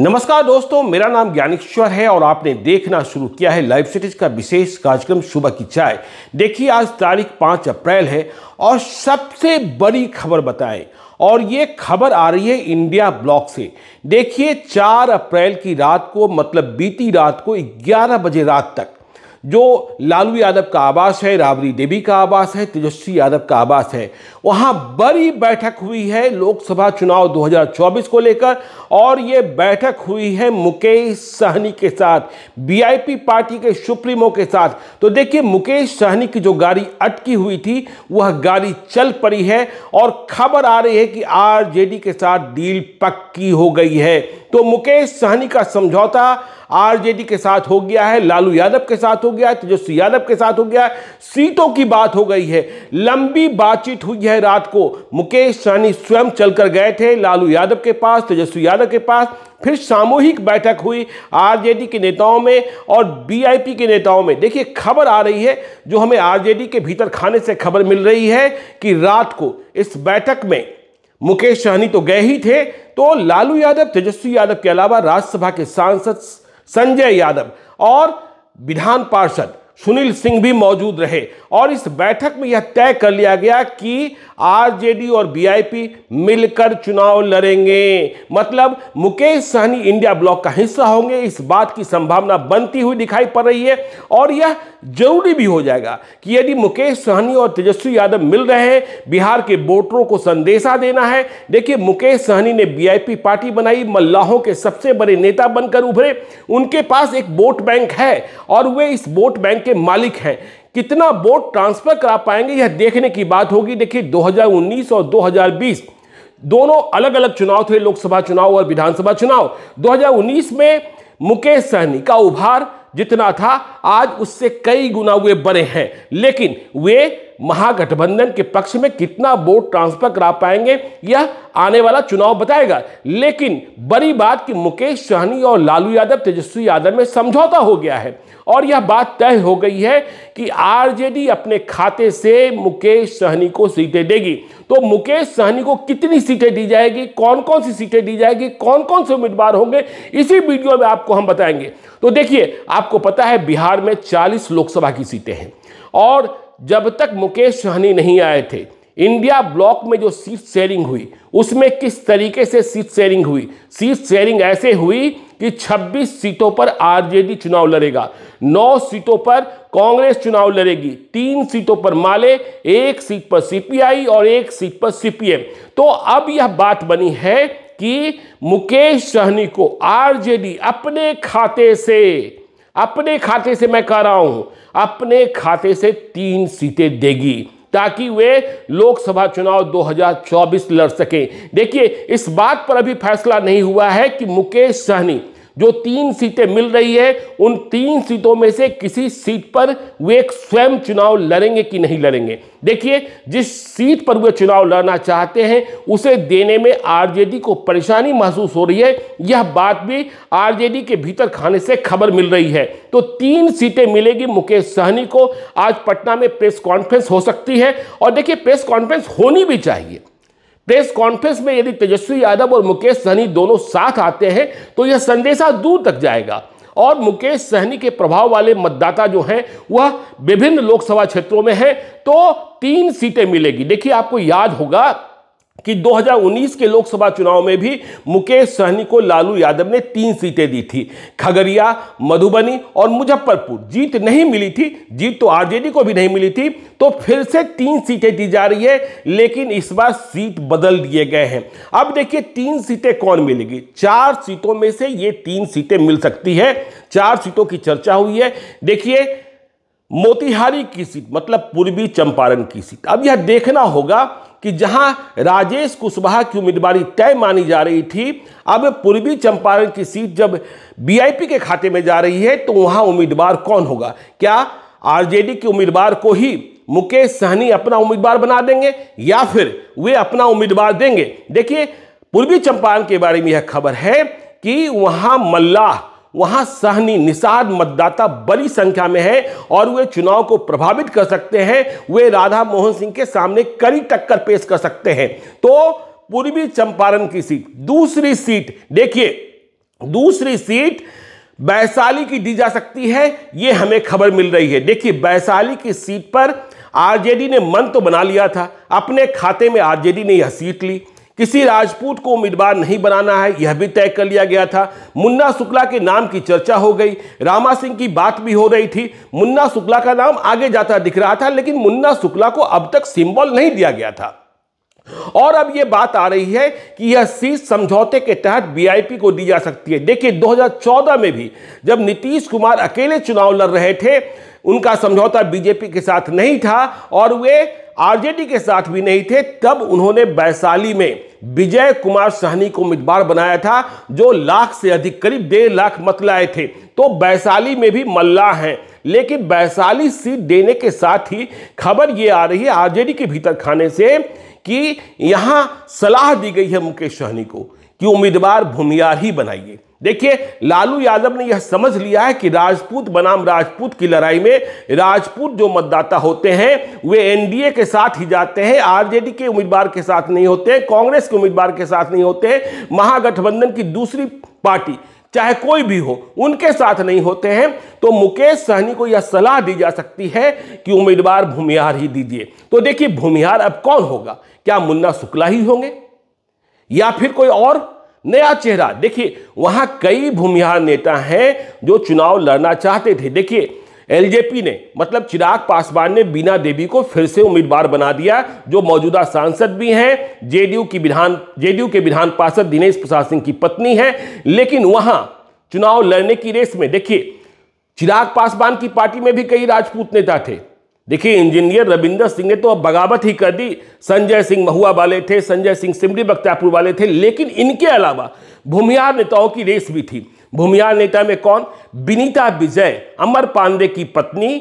नमस्कार दोस्तों मेरा नाम ज्ञानेश्वर है और आपने देखना शुरू किया है लाइव सिटीज का विशेष कार्यक्रम सुबह की चाय देखिए आज तारीख पाँच अप्रैल है और सबसे बड़ी खबर बताएं और ये खबर आ रही है इंडिया ब्लॉक से देखिए चार अप्रैल की रात को मतलब बीती रात को ग्यारह बजे रात तक जो लालू यादव का आवास है राबड़ी देवी का आवास है तेजस्वी यादव का आवास है वहाँ बड़ी बैठक हुई है लोकसभा चुनाव 2024 को लेकर और ये बैठक हुई है मुकेश सहनी के साथ बीआईपी पार्टी के सुप्रीमो के साथ तो देखिए मुकेश सहनी की जो गाड़ी अटकी हुई थी वह गाड़ी चल पड़ी है और खबर आ रही है कि आर के साथ डील पक्की हो गई है तो मुकेश सहनी का समझौता आरजेडी के साथ हो गया है लालू यादव के साथ हो गया है तेजस्वी यादव के साथ हो गया है सीटों की बात हो गई है लंबी बातचीत हुई है रात को मुकेश सहनी स्वयं चलकर गए थे लालू यादव के पास तेजस्वी यादव के पास फिर सामूहिक बैठक हुई आरजेडी के नेताओं में और बीआईपी के नेताओं में देखिए खबर आ रही है जो हमें आरजेडी के भीतर खाने से खबर मिल रही है कि रात को इस बैठक में मुकेश सहनी तो गए ही थे तो लालू यादव तेजस्वी यादव के अलावा राज्यसभा के सांसद संजय यादव और विधान पार्षद सुनील सिंह भी मौजूद रहे और इस बैठक में यह तय कर लिया गया कि आरजेडी और बीआईपी मिलकर चुनाव लड़ेंगे मतलब मुकेश सहनी इंडिया ब्लॉक का हिस्सा होंगे इस बात की संभावना बनती हुई दिखाई पड़ रही है और यह जरूरी भी हो जाएगा कि यदि मुकेश सहनी और तेजस्वी यादव मिल रहे हैं बिहार के वोटरों को संदेशा देना है देखिए मुकेश सहनी ने बी पार्टी बनाई मल्लाहों के सबसे बड़े नेता बनकर उभरे उनके पास एक वोट बैंक है और वे इस वोट बैंक के मालिक हैं कितना वोट ट्रांसफर करा पाएंगे यह देखने की बात होगी देखिए 2019 और 2020 दोनों अलग अलग चुनाव थे लोकसभा चुनाव और विधानसभा चुनाव 2019 में मुकेश सहनी का उभार जितना था आज उससे कई गुना हुए बड़े हैं लेकिन वे महागठबंधन के पक्ष में कितना वोट ट्रांसफर करा पाएंगे यह आने वाला चुनाव बताएगा लेकिन बड़ी बात कि मुकेश सहनी और लालू यादव तेजस्वी यादव में समझौता हो गया है और यह बात तय हो गई है कि आरजेडी अपने खाते से मुकेश सहनी को सीटें देगी तो मुकेश सहनी को कितनी सीटें दी जाएगी कौन कौन सी सीटें दी जाएगी कौन कौन से उम्मीदवार होंगे इसी वीडियो में आपको हम बताएंगे तो देखिए आपको पता है बिहार में 40 लोकसभा की सीटें हैं और जब तक मुकेश सहनी नहीं आए थे इंडिया ब्लॉक में जो सीट शेयरिंग हुई उसमें किस तरीके से सीट शेयरिंग हुई सीट शेयरिंग ऐसे हुई कि 26 सीटों पर आरजेडी चुनाव लड़ेगा 9 सीटों पर कांग्रेस चुनाव लड़ेगी तीन सीटों पर माले एक सीट पर सीपीआई और एक सीट पर सीपीएम तो अब यह बात बनी है कि मुकेश सहनी को आरजेडी अपने खाते से अपने खाते से मैं कह रहा हूं अपने खाते से तीन सीटें देगी ताकि वे लोकसभा चुनाव 2024 लड़ सकें देखिए इस बात पर अभी फैसला नहीं हुआ है कि मुकेश सहनी जो तीन सीटें मिल रही है उन तीन सीटों में से किसी सीट पर वे एक स्वयं चुनाव लड़ेंगे कि नहीं लड़ेंगे देखिए जिस सीट पर वे चुनाव लड़ना चाहते हैं उसे देने में आरजेडी को परेशानी महसूस हो रही है यह बात भी आरजेडी के भीतर खाने से खबर मिल रही है तो तीन सीटें मिलेगी मुकेश सहनी को आज पटना में प्रेस कॉन्फ्रेंस हो सकती है और देखिए प्रेस कॉन्फ्रेंस होनी भी चाहिए प्रेस कॉन्फ्रेंस में यदि तेजस्वी यादव और मुकेश सहनी दोनों साथ आते हैं तो यह संदेशा दूर तक जाएगा और मुकेश सहनी के प्रभाव वाले मतदाता जो हैं वह विभिन्न लोकसभा क्षेत्रों में हैं तो तीन सीटें मिलेगी देखिए आपको याद होगा कि 2019 के लोकसभा चुनाव में भी मुकेश सहनी को लालू यादव ने तीन सीटें दी थी खगड़िया मधुबनी और मुजफ्फरपुर जीत नहीं मिली थी जीत तो आरजेडी को भी नहीं मिली थी तो फिर से तीन सीटें दी जा रही है लेकिन इस बार सीट बदल दिए गए हैं अब देखिए तीन सीटें कौन मिलेगी चार सीटों में से ये तीन सीटें मिल सकती है चार सीटों की चर्चा हुई है देखिए मोतिहारी की सीट मतलब पूर्वी चंपारण की सीट अब यह देखना होगा कि जहां राजेश कुशवाहा की उम्मीदवारी तय मानी जा रही थी अब पूर्वी चंपारण की सीट जब बीआईपी के खाते में जा रही है तो वहां उम्मीदवार कौन होगा क्या आरजेडी के उम्मीदवार को ही मुकेश सहनी अपना उम्मीदवार बना देंगे या फिर वे अपना उम्मीदवार देंगे देखिए पूर्वी चंपारण के बारे में यह खबर है कि वहां मल्लाह वहां सहनी निषाद मतदाता बड़ी संख्या में है और वे चुनाव को प्रभावित कर सकते हैं वे राधा मोहन सिंह के सामने कड़ी टक्कर पेश कर सकते हैं तो पूर्वी चंपारण की सीट दूसरी सीट देखिए दूसरी सीट वैशाली की दी जा सकती है यह हमें खबर मिल रही है देखिए वैशाली की सीट पर आरजेडी ने मन तो बना लिया था अपने खाते में आरजेडी ने यह सीट ली किसी राजपूत को उम्मीदवार नहीं बनाना है यह भी तय कर लिया गया था मुन्ना शुक्ला के नाम की चर्चा हो गई रामा सिंह की बात भी हो रही थी मुन्ना शुक्ला का नाम आगे जाता दिख रहा था लेकिन मुन्ना शुक्ला को अब तक सिंबल नहीं दिया गया था और अब यह बात आ रही है कि यह सीट समझौते के तहत वीआईपी को दी जा सकती है देखिए 2014 में भी जब नीतीश कुमार अकेले चुनाव लड़ रहे थे उनका समझौता बीजेपी के साथ नहीं था और वे आरजेडी के साथ भी नहीं थे तब उन्होंने वैशाली में विजय कुमार सहनी को उम्मीदवार बनाया था जो लाख से अधिक करीब डेढ़ लाख मत लाए थे तो वैशाली में भी मल्ला हैं लेकिन वैशाली सीट देने के साथ ही खबर ये आ रही है आरजेडी के भीतर खाने से कि यहाँ सलाह दी गई है मुकेश सहनी को कि उम्मीदवार भूमियार ही बनाइए देखिए लालू यादव ने यह समझ लिया है कि राजपूत बनाम राजपूत की लड़ाई में राजपूत जो मतदाता होते हैं वे एनडीए के साथ ही जाते हैं आरजेडी के उम्मीदवार के साथ नहीं होते कांग्रेस के उम्मीदवार के साथ नहीं होते महागठबंधन की दूसरी पार्टी चाहे कोई भी हो उनके साथ नहीं होते हैं तो मुकेश सहनी को यह सलाह दी जा सकती है कि उम्मीदवार भूमिहार ही दीजिए तो देखिए भूमिहार अब कौन होगा क्या मुन्ना शुक्ला ही होंगे या फिर कोई और नया चेहरा देखिए वहां कई भूमिहार नेता हैं जो चुनाव लड़ना चाहते थे देखिए एलजेपी ने मतलब चिराग पासवान ने बीना देवी को फिर से उम्मीदवार बना दिया जो मौजूदा सांसद भी हैं जेडीयू की विधान जेडीयू के विधान पार्षद दिनेश प्रसाद सिंह की पत्नी है लेकिन वहां चुनाव लड़ने की रेस में देखिए चिराग पासवान की पार्टी में भी कई राजपूत नेता थे देखिए इंजीनियर रविंदर सिंह ने तो अब बगावत ही कर दी संजय सिंह महुआ वाले थे संजय सिंह सिमरी बख्तियारपुर वाले थे लेकिन इनके अलावा भूमिहार नेताओं की रेस भी थी भूमिहार नेता में कौन विनीता विजय अमर पांडे की पत्नी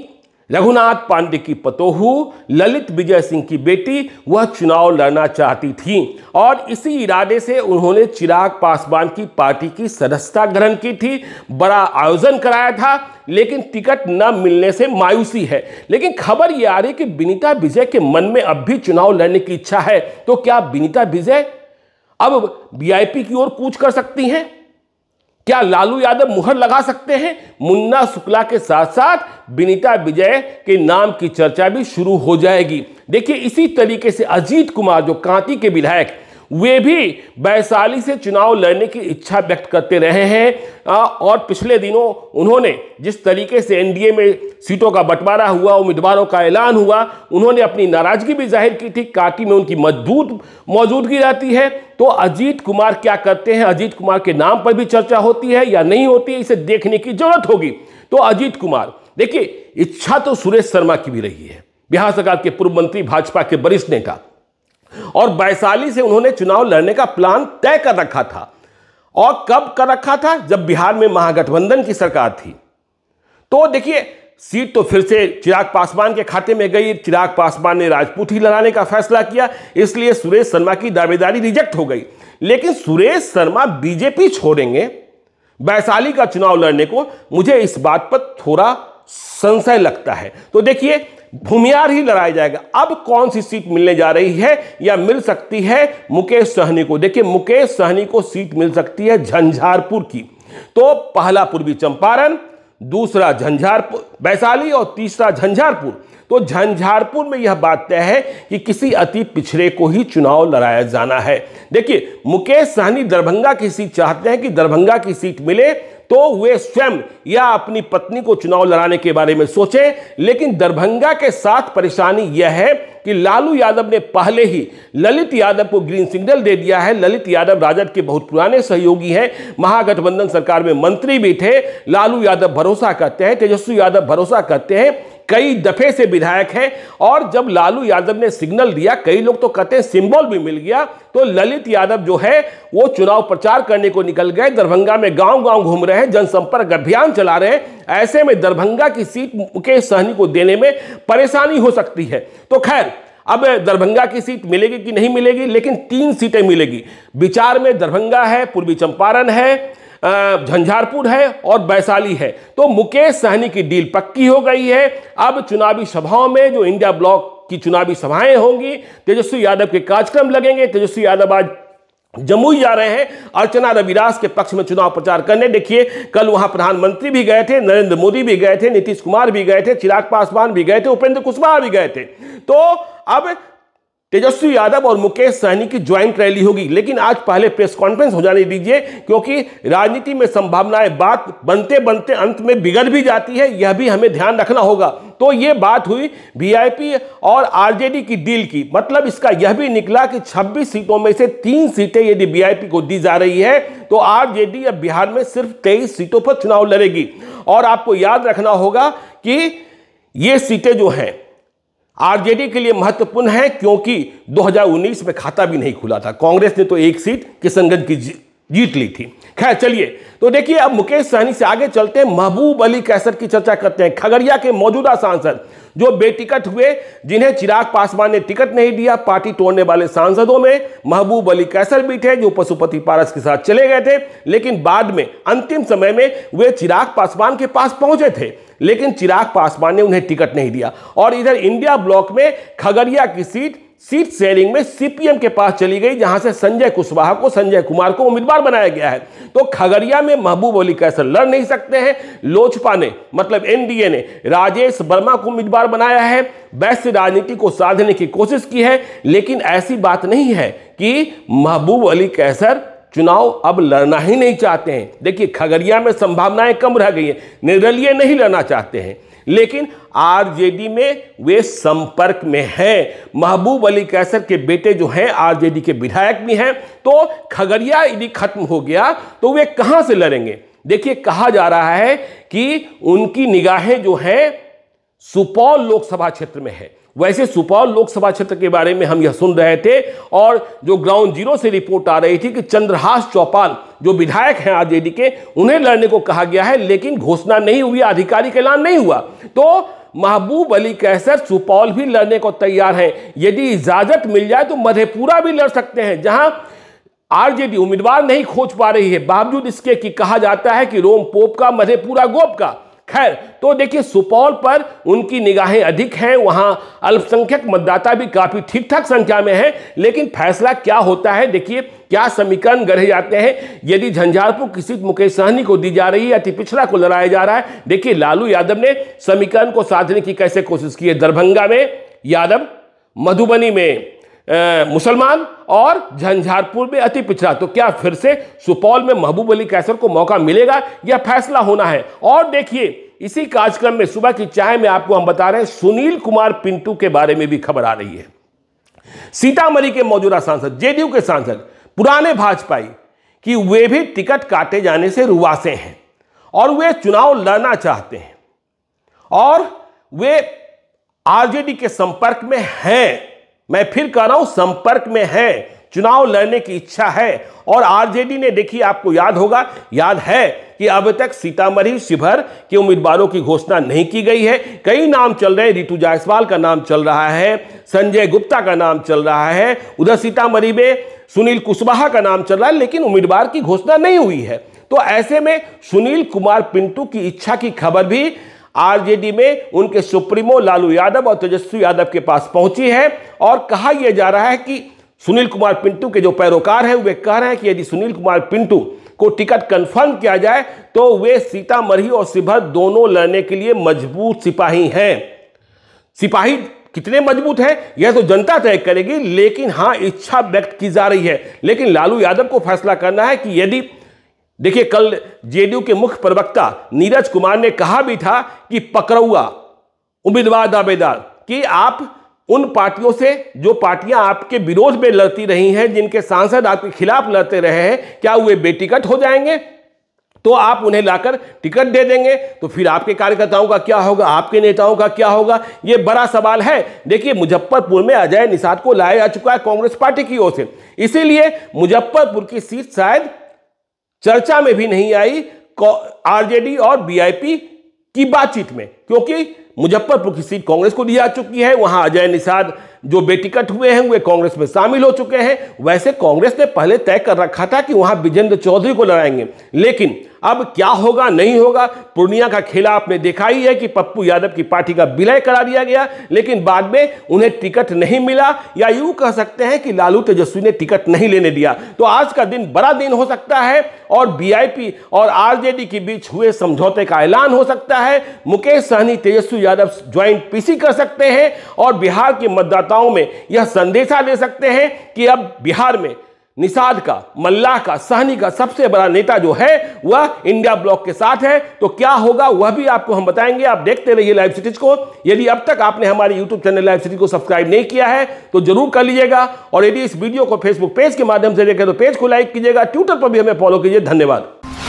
रघुनाथ पांडे की पतोहू ललित विजय सिंह की बेटी वह चुनाव लड़ना चाहती थी और इसी इरादे से उन्होंने चिराग पासवान की पार्टी की सदस्यता ग्रहण की थी बड़ा आयोजन कराया था लेकिन टिकट न मिलने से मायूसी है लेकिन खबर ये आ रही कि बिनीता विजय के मन में अब भी चुनाव लड़ने की इच्छा है तो क्या बिनीता विजय अब वी की ओर कूच कर सकती हैं क्या लालू यादव मुहर लगा सकते हैं मुन्ना शुक्ला के साथ साथ विनीता विजय के नाम की चर्चा भी शुरू हो जाएगी देखिए इसी तरीके से अजीत कुमार जो कांती के विधायक वे भी वैशाली से चुनाव लड़ने की इच्छा व्यक्त करते रहे हैं और पिछले दिनों उन्होंने जिस तरीके से एनडीए में सीटों का बंटवारा हुआ उम्मीदवारों का ऐलान हुआ उन्होंने अपनी नाराजगी भी जाहिर की थी काटी में उनकी मजबूत मौजूदगी रहती है तो अजीत कुमार क्या करते हैं अजीत कुमार के नाम पर भी चर्चा होती है या नहीं होती है इसे देखने की जरूरत होगी तो अजीत कुमार देखिए इच्छा तो सुरेश शर्मा की भी रही है बिहार सरकार के पूर्व मंत्री भाजपा के वरिष्ठ नेता और वैशाली से उन्होंने चुनाव लड़ने का प्लान तय कर रखा था और कब कर रखा था जब बिहार में महागठबंधन की सरकार थी तो देखिए सीट तो फिर से चिराग पासवान के खाते में गई चिराग पासवान ने राजपूत ही लड़ाने का फैसला किया इसलिए सुरेश शर्मा की दावेदारी रिजेक्ट हो गई लेकिन सुरेश शर्मा बीजेपी छोड़ेंगे वैशाली का चुनाव लड़ने को मुझे इस बात पर थोड़ा संशय लगता है तो देखिए भूमियार ही लड़ाया जाएगा अब कौन सी सीट मिलने जा रही है या मिल सकती है मुकेश सहनी को देखिए मुकेश सहनी को सीट मिल सकती है झंझारपुर की तो पहला पूर्वी चंपारण दूसरा झंझारपुर वैशाली और तीसरा झंझारपुर तो झंझारपुर में यह बात तय है कि किसी अति पिछड़े को ही चुनाव लड़ाया जाना है देखिए मुकेश सहनी दरभंगा की सीट चाहते हैं कि दरभंगा की सीट मिले तो वे स्वयं या अपनी पत्नी को चुनाव लड़ाने के बारे में सोचें लेकिन दरभंगा के साथ परेशानी यह है कि लालू यादव ने पहले ही ललित यादव को ग्रीन सिग्नल दे दिया है ललित यादव राजद के बहुत पुराने सहयोगी हैं महागठबंधन सरकार में मंत्री भी थे लालू यादव भरोसा करते हैं तेजस्वी यादव भरोसा करते हैं कई दफे से विधायक है और जब लालू यादव ने सिग्नल दिया कई लोग तो कहते हैं सिंबल भी मिल गया तो ललित यादव जो है वो चुनाव प्रचार करने को निकल गए दरभंगा में गांव गांव घूम रहे हैं जनसंपर्क अभियान चला रहे हैं ऐसे में दरभंगा की सीट मुकेश सहनी को देने में परेशानी हो सकती है तो खैर अब दरभंगा की सीट मिलेगी कि नहीं मिलेगी लेकिन तीन सीटें मिलेगी विचार में दरभंगा है पूर्वी चंपारण है झंझारपुर है और वैशाली है तो मुकेश सहनी की डील पक्की हो गई है अब चुनावी सभाओं में जो इंडिया ब्लॉक की चुनावी सभाएं होंगी तेजस्वी यादव के कार्यक्रम लगेंगे तेजस्वी यादव आज जमुई जा रहे हैं अर्चना रविदास के पक्ष में चुनाव प्रचार करने देखिए कल वहां प्रधानमंत्री भी गए थे नरेंद्र मोदी भी गए थे नीतीश कुमार भी गए थे चिराग पासवान भी गए थे उपेंद्र कुशवाहा भी गए थे तो अब तेजस्वी यादव और मुकेश सहनी की ज्वाइंट रैली होगी लेकिन आज पहले प्रेस कॉन्फ्रेंस हो जाने दीजिए क्योंकि राजनीति में संभावनाएं बात बनते बनते अंत में बिगड़ भी जाती है यह भी हमें ध्यान रखना होगा तो ये बात हुई वीआईपी और आरजेडी की डील की मतलब इसका यह भी निकला कि 26 सीटों में से तीन सीटें यदि वीआईपी को दी जा रही है तो आरजेडी अब बिहार में सिर्फ तेईस सीटों पर चुनाव लड़ेगी और आपको याद रखना होगा कि ये सीटें जो हैं आरजेडी के लिए महत्वपूर्ण है क्योंकि 2019 में खाता भी नहीं खुला था कांग्रेस ने तो एक सीट किशनगंज की जीत ली थी खैर चलिए तो देखिए अब मुकेश सहनी से आगे चलते हैं महबूब अली कैसर की चर्चा करते हैं खगड़िया के मौजूदा सांसद जो बेटिकट हुए जिन्हें चिराग पासवान ने टिकट नहीं दिया पार्टी तोड़ने वाले सांसदों में महबूब अली कैसर भी थे जो पशुपति पारस के साथ चले गए थे लेकिन बाद में अंतिम समय में वे चिराग पासवान के पास पहुंचे थे लेकिन चिराग पासवान ने उन्हें टिकट नहीं दिया और इधर इंडिया ब्लॉक में खगड़िया की सीट सीट शेयरिंग में सीपीएम के पास चली गई जहां से संजय कुशवाहा को संजय कुमार को उम्मीदवार बनाया गया है तो खगड़िया में महबूब अली कैसर लड़ नहीं सकते हैं लोजपा ने मतलब एनडीए ने राजेश वर्मा को उम्मीदवार बनाया है वैश्य राजनीति को साधने की कोशिश की है लेकिन ऐसी बात नहीं है कि महबूब अली कैसर चुनाव अब लड़ना ही नहीं चाहते हैं देखिए खगड़िया में संभावनाएं कम रह गई हैं निर्दलीय नहीं लड़ना चाहते हैं लेकिन आरजेडी में वे संपर्क में हैं महबूब अली कैसर के बेटे जो हैं आरजेडी के विधायक भी हैं तो खगड़िया यदि खत्म हो गया तो वे कहाँ से लड़ेंगे देखिए कहा जा रहा है कि उनकी निगाहें जो हैं सुपौल लोकसभा क्षेत्र में है वैसे सुपौल लोकसभा क्षेत्र के बारे में हम यह सुन रहे थे और जो ग्राउंड जीरो से रिपोर्ट आ रही थी कि चंद्रहास चौपाल जो विधायक हैं आरजेडी के उन्हें लड़ने को कहा गया है लेकिन घोषणा नहीं हुई आधिकारिक ऐलान नहीं हुआ तो महबूब अली कैसर सुपौल भी लड़ने को तैयार हैं यदि इजाजत मिल जाए तो मधेपुरा भी लड़ सकते हैं जहां आरजेडी उम्मीदवार नहीं खोज पा रही है बावजूद इसके कि कहा जाता है कि रोम पोप का मधेपुरा गोप का खैर तो देखिए सुपौल पर उनकी निगाहें अधिक हैं वहां अल्पसंख्यक मतदाता भी काफ़ी ठीक ठाक संख्या में है लेकिन फैसला क्या होता है देखिए क्या समीकरण गढ़े जाते हैं यदि झंझारपुर किसी मुकेश सहनी को दी जा रही है अति पिछड़ा को लड़ाया जा रहा है देखिए लालू यादव ने समीकरण को साधने की कैसे कोशिश की है दरभंगा में यादव मधुबनी में मुसलमान और झंझारपुर में अति पिछड़ा तो क्या फिर से सुपौल में महबूब अली कैसर को मौका मिलेगा यह फैसला होना है और देखिए इसी कार्यक्रम में सुबह की चाय में आपको हम बता रहे हैं सुनील कुमार पिंटू के बारे में भी खबर आ रही है सीतामढ़ी के मौजूदा सांसद जेडीयू के सांसद पुराने भाजपाई कि वे भी टिकट काटे जाने से रुवासे हैं और वे चुनाव लड़ना चाहते हैं और वे आरजेडी के संपर्क में हैं मैं फिर कह रहा हूं संपर्क में हैं चुनाव लड़ने की इच्छा है और आरजेडी ने देखिए आपको याद होगा याद है कि अब तक सीतामढ़ी शिवहर के उम्मीदवारों की घोषणा नहीं की गई है कई नाम चल रहे हैं रितु जायसवाल का नाम चल रहा है संजय गुप्ता का नाम चल रहा है उधर सीतामढ़ी में सुनील कुशवाहा का नाम चल रहा है लेकिन उम्मीदवार की घोषणा नहीं हुई है तो ऐसे में सुनील कुमार पिंटू की इच्छा की खबर भी आरजेडी में उनके सुप्रीमो लालू यादव और तेजस्वी यादव के पास पहुंची है और कहा यह जा रहा है कि सुनील कुमार पिंटू के जो पैरोकार हैं वे कह रहे हैं कि यदि सुनील कुमार पिंटू को टिकट कंफर्म किया जाए तो वे सीतामढ़ी और शिवहर दोनों लड़ने के लिए मजबूत सिपाही हैं सिपाही कितने मजबूत हैं यह तो जनता तय करेगी लेकिन हां इच्छा व्यक्त की जा रही है लेकिन लालू यादव को फैसला करना है कि यदि देखिए कल जेडीयू के मुख्य प्रवक्ता नीरज कुमार ने कहा भी था कि पकड़ुआ उम्मीदवार दावेदार कि आप उन पार्टियों से जो पार्टियां आपके विरोध में लड़ती रही हैं जिनके सांसद आपके खिलाफ लड़ते रहे हैं क्या वे बेटिकट हो जाएंगे तो आप उन्हें लाकर टिकट दे देंगे तो फिर आपके कार्यकर्ताओं का क्या होगा आपके नेताओं का क्या होगा ये बड़ा सवाल है देखिए मुजफ्फरपुर में अजय निषाद को लाया जा चुका है कांग्रेस पार्टी की ओर से इसीलिए मुजफ्फरपुर की सीट शायद चर्चा में भी नहीं आई आरजेडी और बीआईपी की बातचीत में क्योंकि मुजफ्फरपुर की सीट कांग्रेस को दी जा चुकी है वहां अजय निषाद जो बेटिकट हुए हैं वे कांग्रेस में शामिल हो चुके हैं वैसे कांग्रेस ने पहले तय कर रखा था कि वहां विजेंद्र चौधरी को लड़ाएंगे लेकिन अब क्या होगा नहीं होगा पूर्णिया का खेला आपने देखा ही है कि पप्पू यादव की पार्टी का विलय करा दिया गया लेकिन बाद में उन्हें टिकट नहीं मिला या यूं कह सकते हैं कि लालू तेजस्वी ने टिकट नहीं लेने दिया तो आज का दिन बड़ा दिन हो सकता है और बीआईपी और आरजेडी के बीच हुए समझौते का ऐलान हो सकता है मुकेश सहनी तेजस्वी यादव ज्वाइंट पीसी कर सकते हैं और बिहार के मतदाताओं में यह संदेशा दे सकते हैं कि अब बिहार में निषाद का मल्लाह का सहनी का सबसे बड़ा नेता जो है वह इंडिया ब्लॉक के साथ है तो क्या होगा वह भी आपको हम बताएंगे आप देखते रहिए लाइव सिटीज को यदि अब तक आपने हमारे यूट्यूब चैनल लाइव सिटीज को सब्सक्राइब नहीं किया है तो जरूर कर लीजिएगा और यदि इस वीडियो को फेसबुक पेज के माध्यम से देखें तो पेज को लाइक कीजिएगा ट्विटर पर भी हमें फॉलो कीजिए धन्यवाद